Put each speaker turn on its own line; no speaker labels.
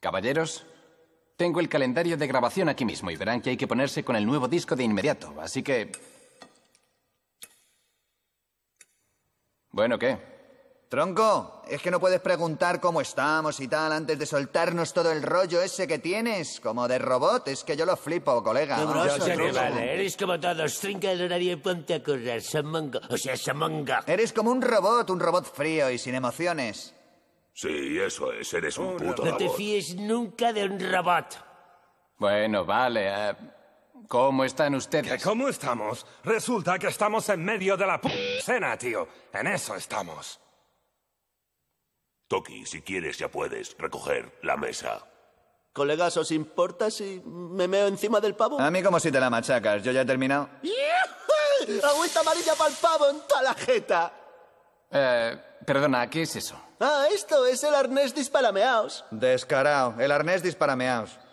Caballeros, tengo el calendario de grabación aquí mismo y verán que hay que ponerse con el nuevo disco de inmediato, así que...
Bueno, ¿qué? Tronco, es que no puedes preguntar cómo estamos y tal antes de soltarnos todo el rollo ese que tienes, como de robot, es que yo lo flipo, colega. No, no, no, no
vale. eres como todos, trinca el horario y ponte a correr, o sea, samonga. Eres como un
robot, un robot frío y sin emociones. Sí, eso es, eres un oh, puto No te
fíes nunca de un robot.
Bueno, vale. Eh, ¿Cómo están ustedes? ¿Cómo estamos? Resulta que estamos en medio de la p cena, tío. En eso
estamos. Toki, si quieres ya puedes recoger la mesa.
Colegas, ¿os importa si me meo encima del pavo? A mí como si te la machacas,
yo ya he terminado.
¡Agüita amarilla para el pavo en toda la jeta!
Eh, perdona, ¿qué es eso?
Ah, esto es el arnés disparameaos.
Descarao, el arnés disparameaos.